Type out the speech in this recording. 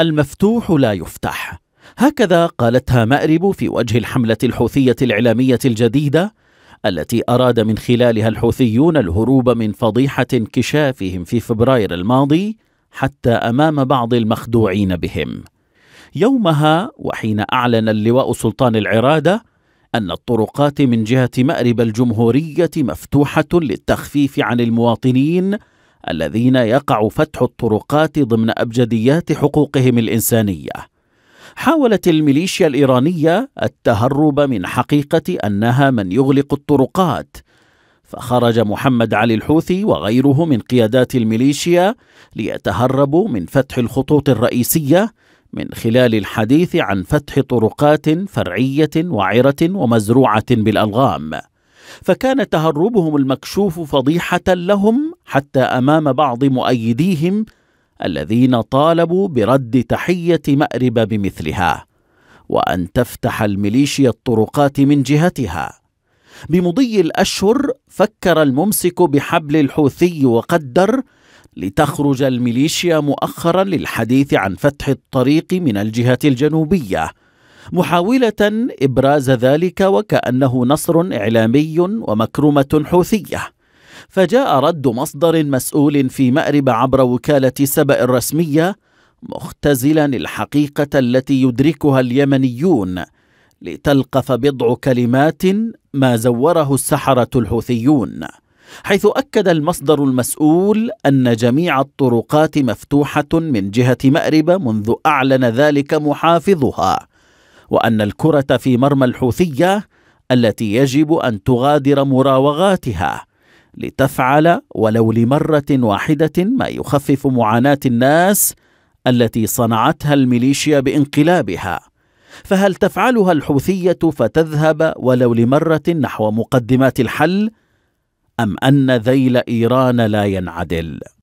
المفتوح لا يفتح هكذا قالتها مأرب في وجه الحملة الحوثية الإعلامية الجديدة التي أراد من خلالها الحوثيون الهروب من فضيحة انكشافهم في فبراير الماضي حتى أمام بعض المخدوعين بهم. يومها وحين أعلن اللواء سلطان العرادة أن الطرقات من جهة مأرب الجمهورية مفتوحة للتخفيف عن المواطنين الذين يقع فتح الطرقات ضمن ابجديات حقوقهم الانسانيه حاولت الميليشيا الايرانيه التهرب من حقيقه انها من يغلق الطرقات فخرج محمد علي الحوثي وغيره من قيادات الميليشيا ليتهربوا من فتح الخطوط الرئيسيه من خلال الحديث عن فتح طرقات فرعيه وعره ومزروعه بالالغام فكان تهربهم المكشوف فضيحه لهم حتى امام بعض مؤيديهم الذين طالبوا برد تحيه مارب بمثلها وان تفتح الميليشيا الطرقات من جهتها بمضي الاشهر فكر الممسك بحبل الحوثي وقدر لتخرج الميليشيا مؤخرا للحديث عن فتح الطريق من الجهه الجنوبيه محاوله ابراز ذلك وكانه نصر اعلامي ومكرمه حوثيه فجاء رد مصدر مسؤول في مأرب عبر وكالة سبأ الرسمية مختزلا الحقيقة التي يدركها اليمنيون لتلقف بضع كلمات ما زوره السحرة الحوثيون حيث أكد المصدر المسؤول أن جميع الطرقات مفتوحة من جهة مأرب منذ أعلن ذلك محافظها وأن الكرة في مرمى الحوثية التي يجب أن تغادر مراوغاتها لتفعل ولو لمره واحده ما يخفف معاناه الناس التي صنعتها الميليشيا بانقلابها فهل تفعلها الحوثيه فتذهب ولو لمره نحو مقدمات الحل ام ان ذيل ايران لا ينعدل